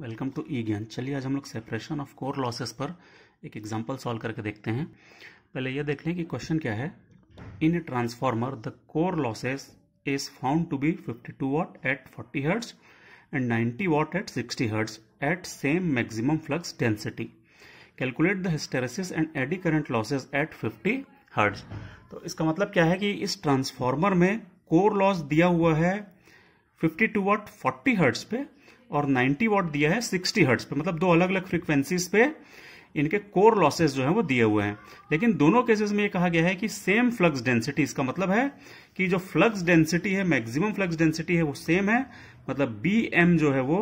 welcome to ई ज्ञान चलिए आज हम लोग सेपरेशन ऑफ कोर लॉसेस पर एक एग्जांपल सॉल्व करके देखते हैं पहले यह देख लें कि क्वेश्चन क्या है in a transformer the core losses is found to be 52 watt at forty hertz and 90 watt at 60 hertz at same maximum flux density calculate the hysteresis and eddy current losses at fifty hertz तो इसका मतलब क्या है कि इस transformer में core loss दिया हुआ है fifty two watt forty hertz पे और 90 वॉट दिया है 60 हर्ट्स पे मतलब दो अलग अलग फ्रीक्वेंसीज पे इनके कोर लॉसेस जो है वो दिए हुए हैं लेकिन दोनों केसेस में ये कहा गया है कि सेम फ्लक्स डेंसिटी इसका मतलब है कि जो फ्लक्स डेंसिटी है मैक्सिमम फ्लक्स डेंसिटी है वो सेम है मतलब बी एम जो है वो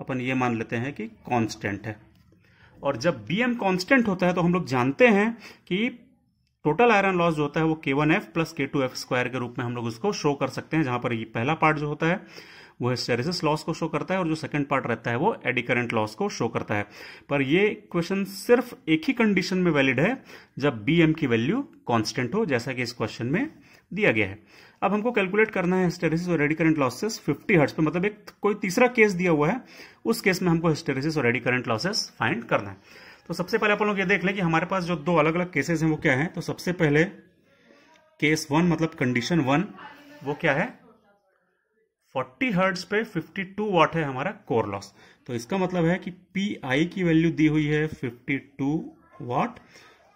अपन ये मान लेते हैं कि कॉन्स्टेंट है और जब बी एम कॉन्स्टेंट होता है तो हम लोग जानते हैं कि टोटल आयरन लॉस जो होता है वो K one F plus K two F square के रूप में हम लोग उसको शो कर सकते हैं जहां पर ये पहला पार्ट जो होता है वो हिस्टेरिस लॉस को शो करता है और जो सेकंड पार्ट रहता है वो एडी करंट लॉस को शो करता है पर ये क्वेश्चन सिर्फ एक ही कंडीशन में वैलिड है जब बी एम की वैल्यू कॉन्स्टेंट हो जैसा कि इस क्वेश्चन में दिया गया है अब हमको कैलकुलेट करना है हिस्टेरिस और eddy current losses fifty hertz पे मतलब एक कोई तीसरा केस दिया हुआ है उस केस में हमको हिस्टेरिस और एडी करंट लॉसेस फाइंड करना है तो सबसे पहले अपन लोग ये देख लें कि हमारे पास जो दो अलग अलग केसेस हैं वो क्या है तो सबसे पहले केस वन मतलब कंडीशन वन वो क्या है 40 हर्ट्स पे 52 वाट है हमारा कोर लॉस तो इसका मतलब है कि पी आई की वैल्यू दी हुई है 52 वाट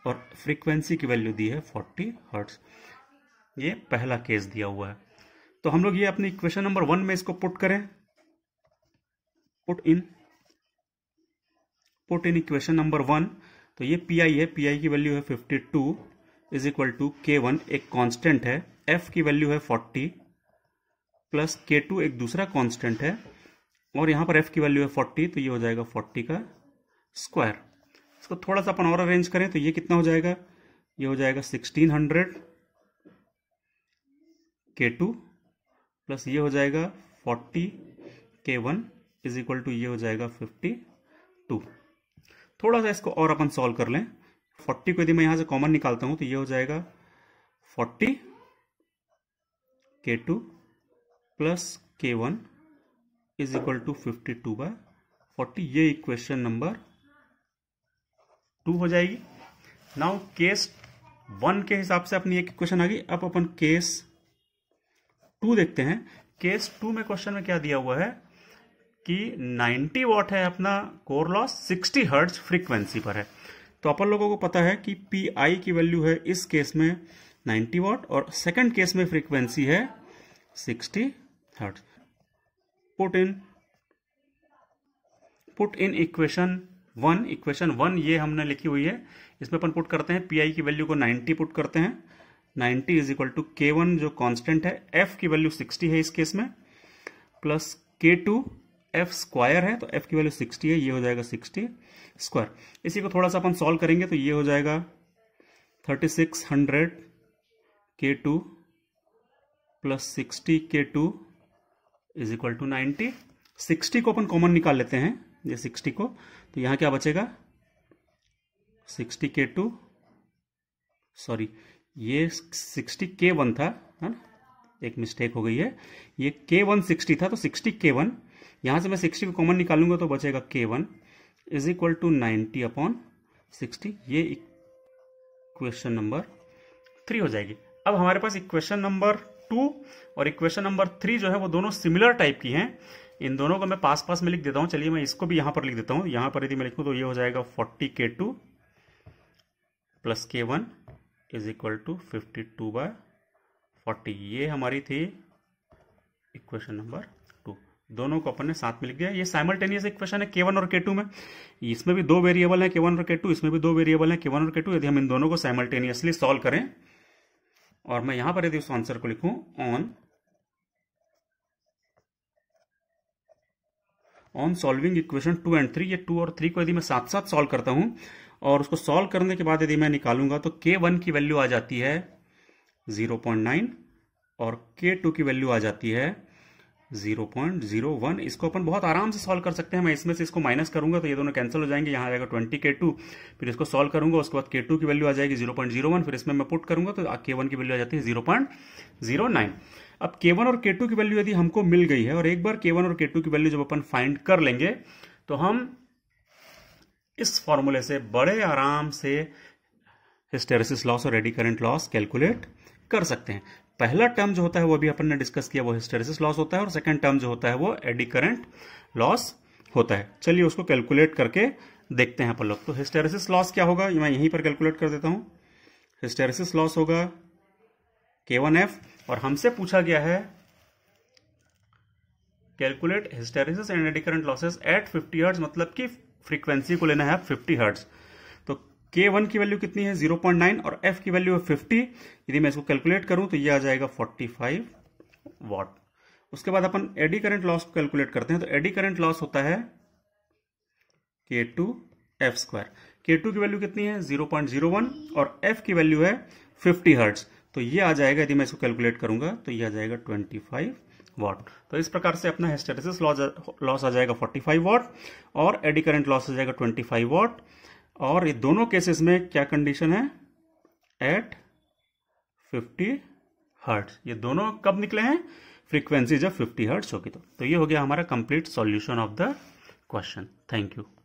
और फ्रीक्वेंसी की वैल्यू दी है 40 हर्ट्स ये पहला केस दिया हुआ है तो हम लोग ये अपनी इक्वेशन नंबर वन में इसको पुट करें put in put in equation number one तो ये पी आई है पी आई की वैल्यू है 52 two is equal to K one एक कांस्टेंट है एफ की वैल्यू है 40 प्लस के टू एक दूसरा कांस्टेंट है और यहाँ पर एफ की वैल्यू है फोर्टी तो ये हो जाएगा फोर्टी का स्क्वायर इसको थोड़ा सा अपन और अरेंज करें तो ये कितना हो जाएगा ये हो जाएगा sixteen hundred K two plus ये हो जाएगा फोर्टी के वन इज इक्वल टू ये हो जाएगा फिफ्टी टू थोड़ा सा इसको और अपन सॉल्व कर लें फोर्टी को यदि मैं यहाँ से कॉमन निकालता हूँ तो ये हो जाएगा forty K two plus K one is equal to fifty two by forty ये इक्वेशन नंबर टू हो जाएगी नाउ केस वन के हिसाब से अपनी एक इक्वेशन आ गई अब अपन केस टू देखते हैं केस टू में क्वेश्चन में क्या दिया हुआ है कि 90 वॉट है अपना कोर लॉस 60 हर्ट्ज फ्रीक्वेंसी पर है तो अपन लोगों को पता है कि पी आई की वैल्यू है इस केस में 90 वॉट और सेकंड केस में फ्रीक्वेंसी है third put in put in equation one equation one ये हमने लिखी हुई है इसमें अपन पुट करते हैं पी आई की वैल्यू को 90 पुट करते हैं 90 is equal to K one जो कांस्टेंट है एफ की वैल्यू 60 है इस केस में plus K two F square है तो एफ की वैल्यू 60 है ये हो जाएगा 60 स्क्वायर इसी को थोड़ा सा अपन सॉल्व करेंगे तो ये हो जाएगा 3600 K two plus sixty K two is equal to ninety sixty को अपन कॉमन निकाल लेते हैं ये सिक्सटी को तो यहां क्या बचेगा सिक्सटी के टू सॉरी ये सिक्सटी के वन था है ना एक मिस्टेक हो गई है ये के वन सिक्सटी था तो सिक्सटी के वन यहां से मैं सिक्सटी को कॉमन निकालूंगा तो बचेगा K one is equal to ninety upon sixty ये क्वेश्चन नंबर थ्री हो जाएगी अब हमारे पास इक्वेशन नंबर टू और इक्वेशन नंबर थ्री जो है वो दोनों सिमिलर टाइप की हैं इन दोनों को मैं पास पास में लिख देता हूँ चलिए मैं इसको भी यहाँ पर लिख देता हूँ यहाँ पर यदि मैं लिखूँ तो ये हो जाएगा forty K two plus K one is equal to fifty two by forty ये हमारी थी इक्वेशन नंबर टू दोनों को अपन ने साथ में लिख दिया ये साइमल्टेनियस इक्वेशन है के वन और के टू में इसमें भी दो वेरिएबल है के वन और के टू इसमें भी दो वेरिएबल है के वन और के टू यदि हम इन दोनों को साइमल्टेनियसली सॉल्व करें और मैं यहां पर यदि उस आंसर को लिखूं on on solving equation two and three ये टू और थ्री को यदि मैं साथ साथ सॉल्व करता हूं और उसको सॉल्व करने के बाद यदि मैं निकालूंगा तो के वन की वैल्यू आ जाती है जीरो पॉइंट नाइन और के टू की वैल्यू आ जाती है जीरो पॉइंट जीरो वन इसको अपन बहुत आराम से सॉल्व कर सकते हैं मैं इसमें से इसको माइनस करूंगा तो ये दोनों कैंसिल हो जाएंगे यहाँ आएगा ट्वेंटी के टू फिर इसको सॉल्व करूंगा उसके बाद के टू की वैल्यू आ जाएगी जीरो पॉइंट जीरो फिर इसमें मैं पुट करूंगा तो के वन की वैल्यू आ जाती है जीरो पॉइंट जीरो नाइन अब के वन और के टू की वैल्यू यदि हमको मिल गई है और एक बार के वन और के टू की वैल्यू जब अपन फाइंड कर लेंगे तो हम इस फॉर्मूले से बड़े आराम से हिस्टेरिसिस लॉस और रेडी करेंट लॉस कैलकुलेट कर सकते हैं पहला टर्म जो होता है वो भी अपन ने डिस्कस किया वो हिस्टेरिस लॉस होता है और सेकंड टर्म जो होता है वो एडी करंट लॉस होता है चलिए उसको कैलकुलेट करके देखते हैं अपन लोग तो हिस्टेरिस लॉस क्या होगा मैं यहीं पर कैलकुलेट कर देता हूँ हिस्टेरिस लॉस होगा के वन एफ और हमसे पूछा गया है calculate hysteresis and eddy current losses at fifty hertz मतलब कि फ्रीक्वेंसी को लेना है आप फिफ्टी हर्ट्स के वन की वैल्यू कितनी है जीरो पॉइंट नाइन और एफ की वैल्यू है फिफ्टी यदि मैं इसको कैलकुलेट करूं तो ये आ जाएगा फोर्टी फाइव वॉट उसके बाद अपन एडी करंट लॉस को कैलकुलेट करते हैं तो एडी करंट लॉस होता है K2 F स्क्वायर K2 की वैल्यू कितनी है जीरो पॉइंट जीरो वन और एफ की वैल्यू है फिफ्टी हर्ट्स तो ये आ जाएगा यदि मैं इसको कैलकुलेट करूंगा तो ये आ जाएगा ट्वेंटी फाइव वॉट तो इस प्रकार से अपना हेस्टेटिस लॉस आ जाएगा फोर्टी वॉट और एडी करंट लॉस आ जाएगा ट्वेंटी वॉट और ये दोनों केसेस में क्या कंडीशन है एट 50 हर्ट्स ये दोनों कब निकले हैं फ्रीक्वेंसी जब 50 हर्ट्स होगी तो तो ये हो गया हमारा complete solution of the question thank you